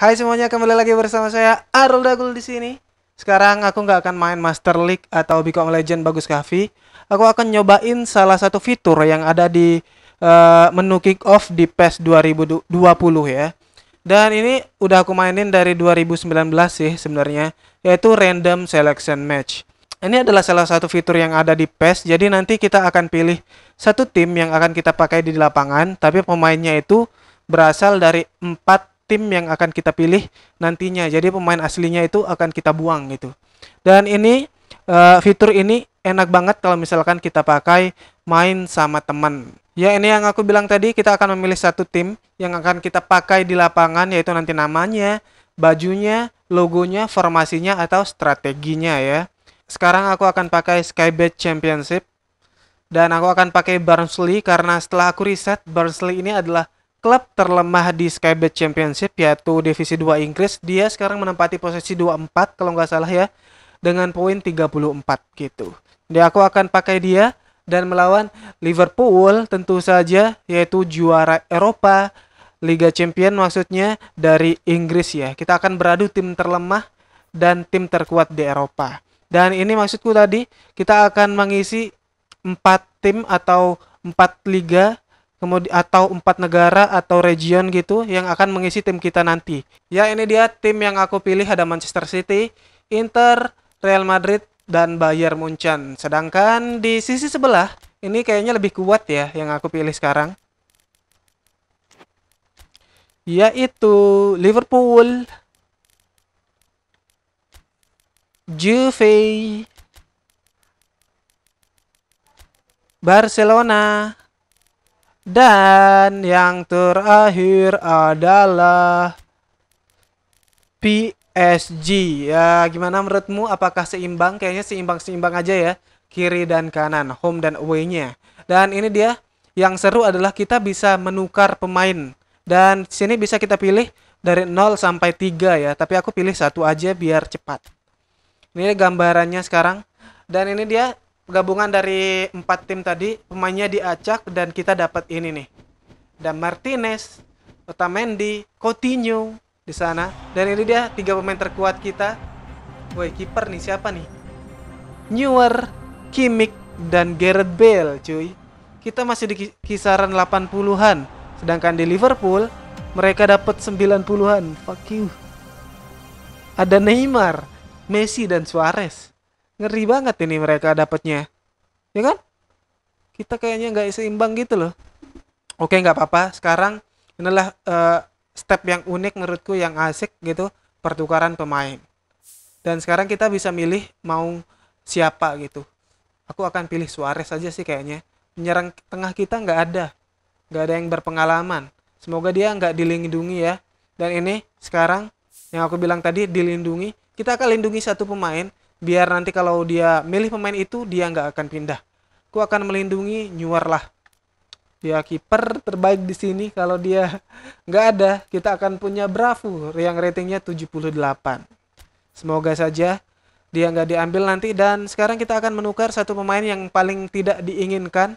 Hai semuanya, kembali lagi bersama saya Arul Dagul di sini. Sekarang aku nggak akan main Master League atau Become Legend Bagus Kavi. Aku akan nyobain salah satu fitur yang ada di uh, menu kick off di PES 2020 ya. Dan ini udah aku mainin dari 2019 sih sebenarnya, yaitu random selection match. Ini adalah salah satu fitur yang ada di PES. Jadi nanti kita akan pilih satu tim yang akan kita pakai di lapangan, tapi pemainnya itu berasal dari 4 tim yang akan kita pilih nantinya. Jadi pemain aslinya itu akan kita buang gitu. Dan ini uh, fitur ini enak banget kalau misalkan kita pakai main sama teman. Ya ini yang aku bilang tadi kita akan memilih satu tim yang akan kita pakai di lapangan yaitu nanti namanya, bajunya, logonya, formasinya atau strateginya ya. Sekarang aku akan pakai Skybet Championship dan aku akan pakai Barnsley karena setelah aku riset Barnsley ini adalah klub terlemah di Skybet Championship yaitu divisi 2 Inggris. Dia sekarang menempati posisi 24 kalau nggak salah ya dengan poin 34 gitu. Jadi aku akan pakai dia dan melawan Liverpool tentu saja yaitu juara Eropa Liga Champion maksudnya dari Inggris ya. Kita akan beradu tim terlemah dan tim terkuat di Eropa. Dan ini maksudku tadi kita akan mengisi empat tim atau empat liga kemudian atau empat negara atau region gitu yang akan mengisi tim kita nanti. Ya ini dia tim yang aku pilih ada Manchester City, Inter, Real Madrid dan Bayern Munchen. Sedangkan di sisi sebelah ini kayaknya lebih kuat ya yang aku pilih sekarang. Yaitu Liverpool, Juve, Barcelona, dan yang terakhir adalah PSG. Ya, gimana menurutmu? Apakah seimbang? Kayaknya seimbang-seimbang aja ya. Kiri dan kanan, home dan away-nya. Dan ini dia, yang seru adalah kita bisa menukar pemain. Dan sini bisa kita pilih dari 0 sampai 3 ya. Tapi aku pilih satu aja biar cepat. Ini gambarannya sekarang. Dan ini dia gabungan dari empat tim tadi pemainnya diacak dan kita dapat ini nih dan Martinez Otamendi Coutinho di sana dan ini dia tiga pemain terkuat kita woi kiper nih siapa nih Newer Kimmich dan Gareth Bale cuy kita masih di kisaran 80-an sedangkan di Liverpool mereka dapat 90-an fuck you ada Neymar Messi dan Suarez ngeri banget ini mereka dapatnya ya kan kita kayaknya nggak seimbang gitu loh oke nggak apa-apa sekarang inilah uh, step yang unik menurutku yang asik gitu pertukaran pemain dan sekarang kita bisa milih mau siapa gitu aku akan pilih Suarez aja sih kayaknya menyerang tengah kita nggak ada nggak ada yang berpengalaman semoga dia nggak dilindungi ya dan ini sekarang yang aku bilang tadi dilindungi kita akan lindungi satu pemain biar nanti kalau dia milih pemain itu dia nggak akan pindah ku akan melindungi Nyuar lah dia kiper terbaik di sini kalau dia nggak ada kita akan punya Bravo yang ratingnya 78 semoga saja dia nggak diambil nanti dan sekarang kita akan menukar satu pemain yang paling tidak diinginkan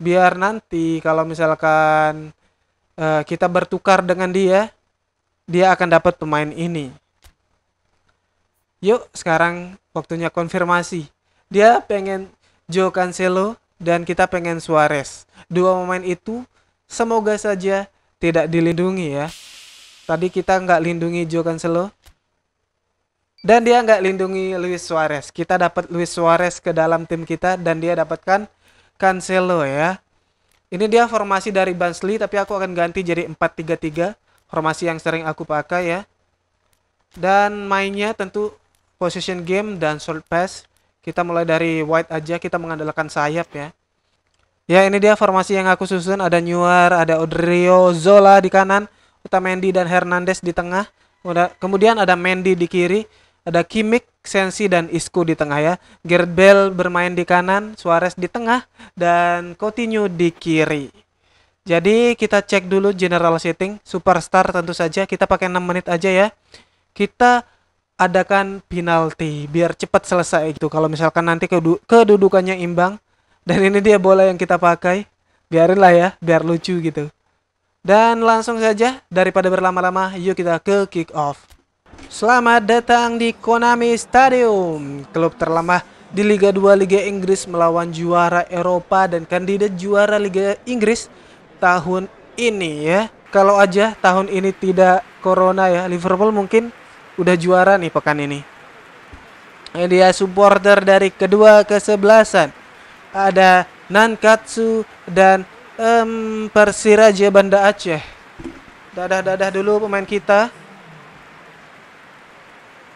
biar nanti kalau misalkan uh, kita bertukar dengan dia dia akan dapat pemain ini Yuk, sekarang waktunya konfirmasi. Dia pengen Joe Cancelo dan kita pengen Suarez. Dua pemain itu semoga saja tidak dilindungi ya. Tadi kita nggak lindungi Joe Cancelo. Dan dia nggak lindungi Luis Suarez. Kita dapat Luis Suarez ke dalam tim kita dan dia dapatkan Cancelo ya. Ini dia formasi dari Bansley tapi aku akan ganti jadi 4-3-3. Formasi yang sering aku pakai ya. Dan mainnya tentu position game dan short pass. Kita mulai dari white aja, kita mengandalkan sayap ya. Ya ini dia formasi yang aku susun. Ada Newar, ada Odrio Zola di kanan, Utamendi dan Hernandez di tengah. Kemudian ada Mendy di kiri, ada kimik Sensi dan Isco di tengah ya. Gerd Bell bermain di kanan, Suarez di tengah dan Coutinho di kiri. Jadi kita cek dulu general setting, superstar tentu saja kita pakai 6 menit aja ya. Kita adakan penalti biar cepat selesai gitu. Kalau misalkan nanti kedudukannya imbang dan ini dia bola yang kita pakai, biarinlah ya, biar lucu gitu. Dan langsung saja daripada berlama-lama, yuk kita ke kick off. Selamat datang di Konami Stadium, klub terlama di Liga 2 Liga Inggris melawan juara Eropa dan kandidat juara Liga Inggris tahun ini ya. Kalau aja tahun ini tidak corona ya, Liverpool mungkin udah juara nih pekan ini. ini Dia supporter dari kedua kesebelasan. Ada Nankatsu dan um, Persiraja Banda Aceh. Dadah-dadah dulu pemain kita.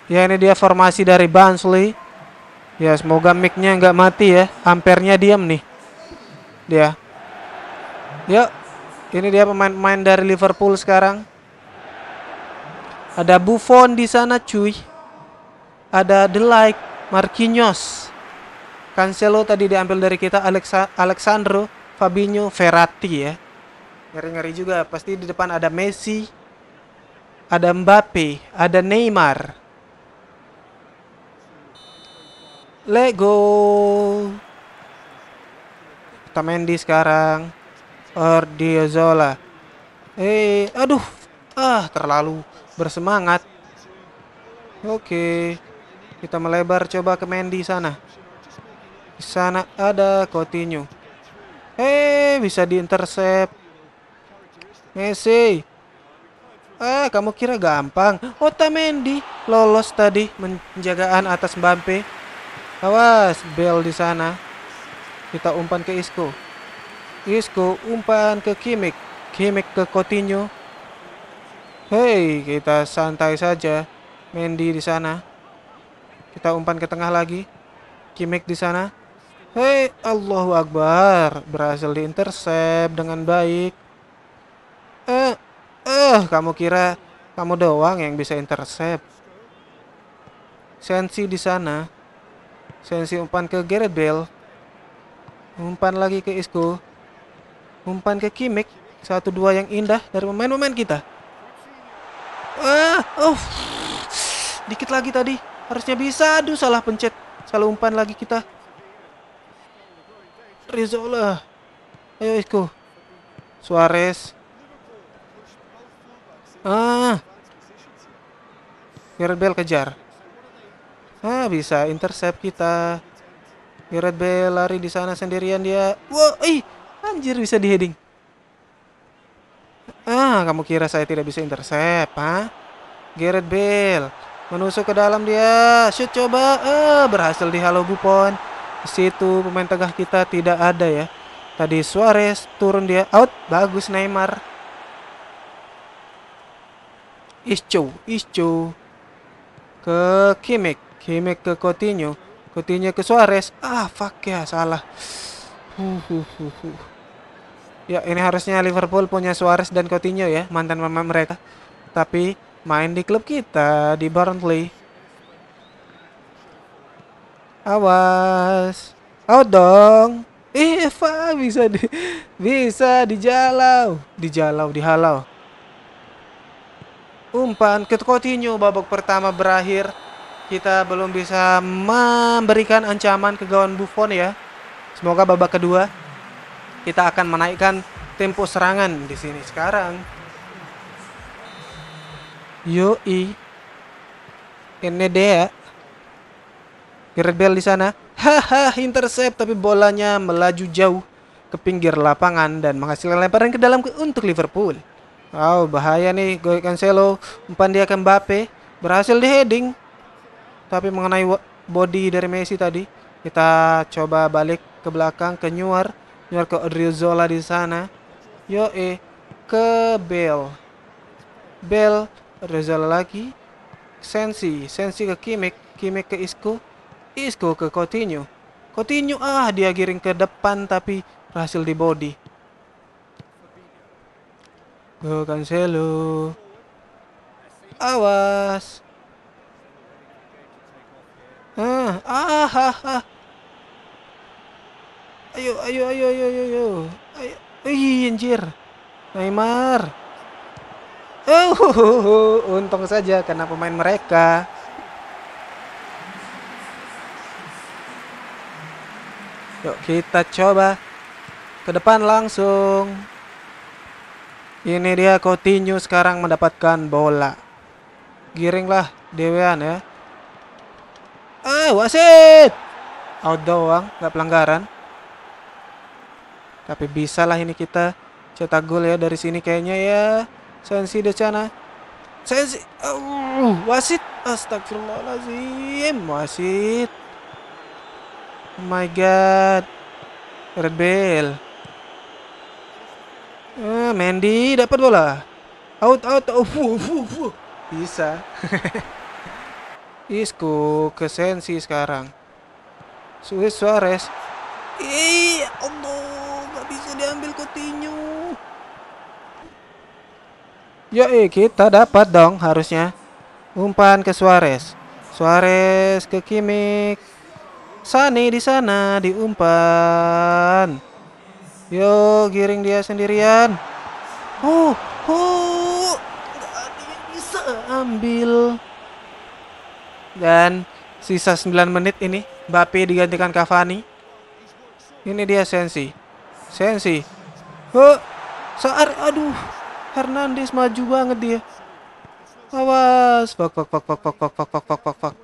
Ya ini dia formasi dari Bansley. Ya semoga mic nggak mati ya. Ampernya diam nih. Dia. Yuk. Ini dia pemain-pemain dari Liverpool sekarang. Ada Buffon di sana cuy. Ada The Like, Marquinhos. Cancelo tadi diambil dari kita Alexa, Alexandro, Fabinho, Ferrati ya. Ngeri-ngeri juga. Pasti di depan ada Messi, ada Mbappe, ada Neymar. Lego. Kita main di sekarang. Ordiozola. Eh, aduh. Ah, terlalu bersemangat. Oke, kita melebar coba ke Mendy sana. Di sana ada Coutinho. Eh, bisa diintersep. Messi. Eh, kamu kira gampang? Otamendi lolos tadi menjagaan atas Mbappe. Awas, Bell di sana. Kita umpan ke Isco. Isco umpan ke Kimik, Kimik ke Coutinho. Hei, kita santai saja. Mandy di sana. Kita umpan ke tengah lagi. Kimik di sana. Hei, Allahu Akbar. Berhasil diintersep dengan baik. Eh, eh, kamu kira kamu doang yang bisa intercept. Sensi di sana. Sensi umpan ke Gareth Bale. Umpan lagi ke Isco. Umpan ke Kimik. Satu dua yang indah dari pemain-pemain kita. Ah, oh. Dikit lagi tadi. Harusnya bisa. Aduh, salah pencet. Salah umpan lagi kita. Rizola. Ayo, Isco. Suarez. Ah. Gareth Bale kejar. Ah, bisa intercept kita. Gareth Bale lari di sana sendirian dia. Wah, wow, ih, anjir bisa di heading. Ah, kamu kira saya tidak bisa intercept, ha? Gareth Bale menusuk ke dalam dia. Shoot coba. Eh, berhasil dihalau Buffon. Di situ pemain tengah kita tidak ada ya. Tadi Suarez turun dia out. Bagus Neymar. Isco, Isco ke Kimik, Kimik ke Coutinho, Coutinho ke Suarez. Ah, fuck ya, salah. Huh, huh, huh, huh. Ya, ini harusnya Liverpool punya Suarez dan Coutinho ya, mantan pemain mereka. Tapi main di klub kita di Burnley. Awas. Out dong. Eva bisa di bisa dijalau, dijalau, dihalau. Umpan ke Coutinho babak pertama berakhir. Kita belum bisa memberikan ancaman ke gawang Buffon ya. Semoga babak kedua kita akan menaikkan tempo serangan di sini sekarang. Yoi. Ini dia. Gareth di sana. Haha, intercept tapi bolanya melaju jauh ke pinggir lapangan dan menghasilkan lemparan ke dalam untuk Liverpool. Wow, oh, bahaya nih Goy Cancelo, umpan dia ke Mbappe, berhasil di heading. Tapi mengenai body dari Messi tadi, kita coba balik ke belakang ke Newark. Nyuar ke Odriozola di sana. Yo eh ke Bell. Bell Odriozola lagi. Sensi, Sensi ke Kimik, Kimik ke Isco, Isco ke Coutinho. Coutinho ah dia giring ke depan tapi berhasil di body. Go Cancelo. Awas. Ah, ah, ah, ah. Ayo, ayo, ayo, ayo, ayo, ayo. ayo. ayo anjir. Neymar. Oh, untung saja karena pemain mereka. Yuk kita coba ke depan langsung. Ini dia Coutinho sekarang mendapatkan bola. Giringlah Dewean ya. Eh, wasit. Out doang, nggak pelanggaran. Tapi bisa lah ini kita cetak gol ya dari sini kayaknya ya. Sensi Decana. Sensi. Uh, wasit. Astagfirullahaladzim. Wasit. Oh my god. Red Bell. Uh, Mendy dapat bola. Out, out, out. Oh, fuh, fuh, fuh. Bisa. Isco ke Sensi sekarang. Suarez. Suarez. Iya, Ih, Allah diambil Coutinho. eh kita dapat dong harusnya. Umpan ke Suarez. Suarez ke Kimik, Sani di sana diumpan. Yo, giring dia sendirian. Oh, oh. bisa ambil. Dan sisa 9 menit ini Mbappe digantikan Cavani. Ini dia Sensi. Sensi. Huh. Eh, Saar, aduh. Hernandez maju banget dia. Awas, pak pak pak pak pak pak pak pak pak pak pak.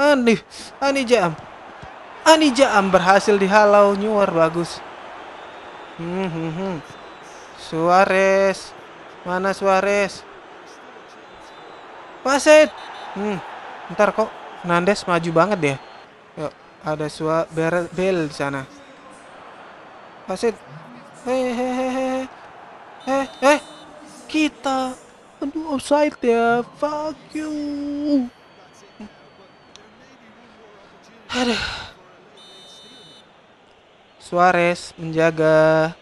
Ani, Ani jam. Ani jam berhasil dihalau nyuar bagus. Hmm, hmm, hmm. Suarez. Mana Suarez? Pasit. Hmm. Ntar kok Nandes maju banget deh. Ada suara bel, di sana. Pasit. Hehehe. Eh, eh. Kita. Aduh, offside ya. Fuck you. Aduh. Suarez menjaga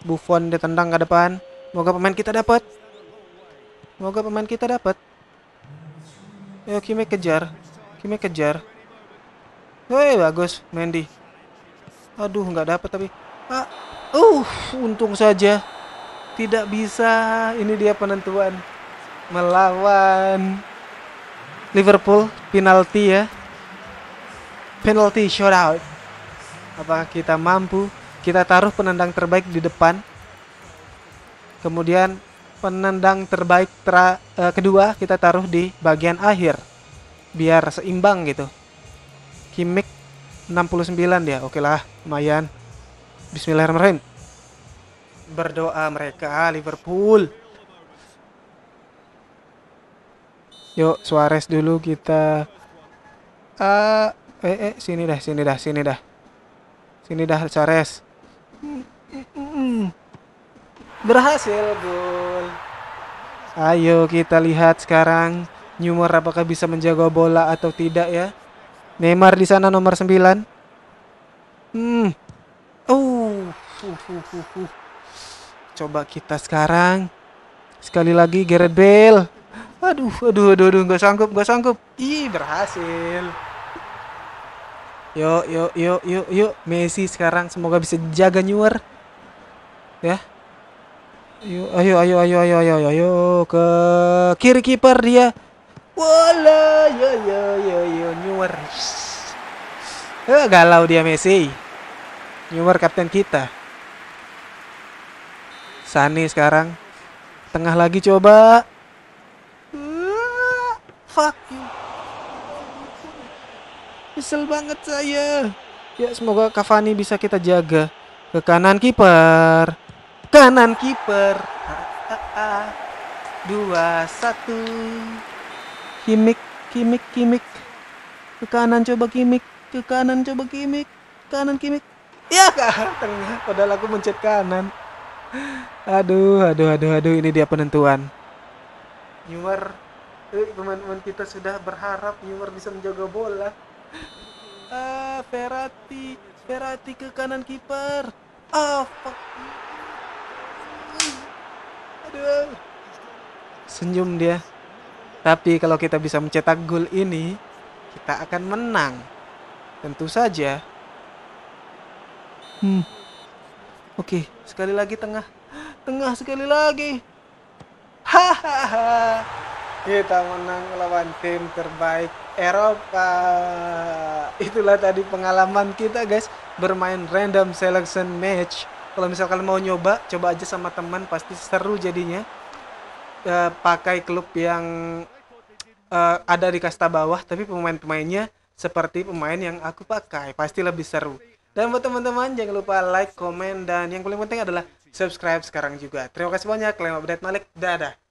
Buffon ditendang ke depan. Moga pemain kita dapat. Moga pemain kita dapat. Ayo Kimi kejar. Kimi kejar. Hei bagus Mendy. Aduh nggak dapat tapi. Ah, uh untung saja tidak bisa. Ini dia penentuan melawan Liverpool penalti ya. Penalti shootout. Apakah kita mampu? Kita taruh penendang terbaik di depan. Kemudian penendang terbaik tra, uh, kedua kita taruh di bagian akhir biar seimbang gitu. Himik 69 dia Oke lah, lumayan. Bismillahirrahmanirrahim. Berdoa mereka Liverpool. Yuk Suarez dulu kita uh, eh eh sini dah sini dah sini dah. Sini dah Suarez. Berhasil gol. Ayo kita lihat sekarang Newmar apakah bisa menjaga bola atau tidak ya. Neymar di sana nomor 9. Hmm. Oh. Uh, uh, uh, uh. Coba kita sekarang sekali lagi Gareth Bale. Aduh, aduh, aduh, aduh, nggak sanggup, nggak sanggup. Ih, berhasil. Yuk, yuk, yuk, yuk, yuk. Messi sekarang semoga bisa jaga Neuer. Ya. Yuk, ayo, ayo, ayo, ayo, ayo, ayo, ayo. Ke kiri kiper dia. Wala yo ya, yo ya, yo ya, yo newer. Eh galau dia Messi. Newer kapten kita. Sani sekarang tengah lagi coba. Uh, fuck you. Kesel banget saya. Ya semoga Cavani bisa kita jaga ke kanan kiper kanan kiper ah, ah, ah. dua satu Kimik, kimik, kimik. Ke kanan coba kimik, ke kanan coba kimik, kanan kimik. Ya ke tengah, padahal aku mencet kanan. Aduh, aduh, aduh, aduh, ini dia penentuan. Newer, eh, teman-teman kita sudah berharap Newer bisa menjaga bola. Ah, Ferrati, Ferrati ke kanan kiper. Ah, fuck. Aduh. Senyum dia. Tapi kalau kita bisa mencetak gol ini, kita akan menang. Tentu saja. Hmm. Oke, sekali lagi tengah. Tengah sekali lagi. Hahaha. kita menang lawan tim terbaik Eropa. Itulah tadi pengalaman kita, guys, bermain random selection match. Kalau misal kalian mau nyoba, coba aja sama teman, pasti seru jadinya uh, pakai klub yang uh, ada di kasta bawah tapi pemain-pemainnya seperti pemain yang aku pakai pasti lebih seru dan buat teman-teman jangan lupa like, komen dan yang paling penting adalah subscribe sekarang juga terima kasih banyak kalian Update Malik dadah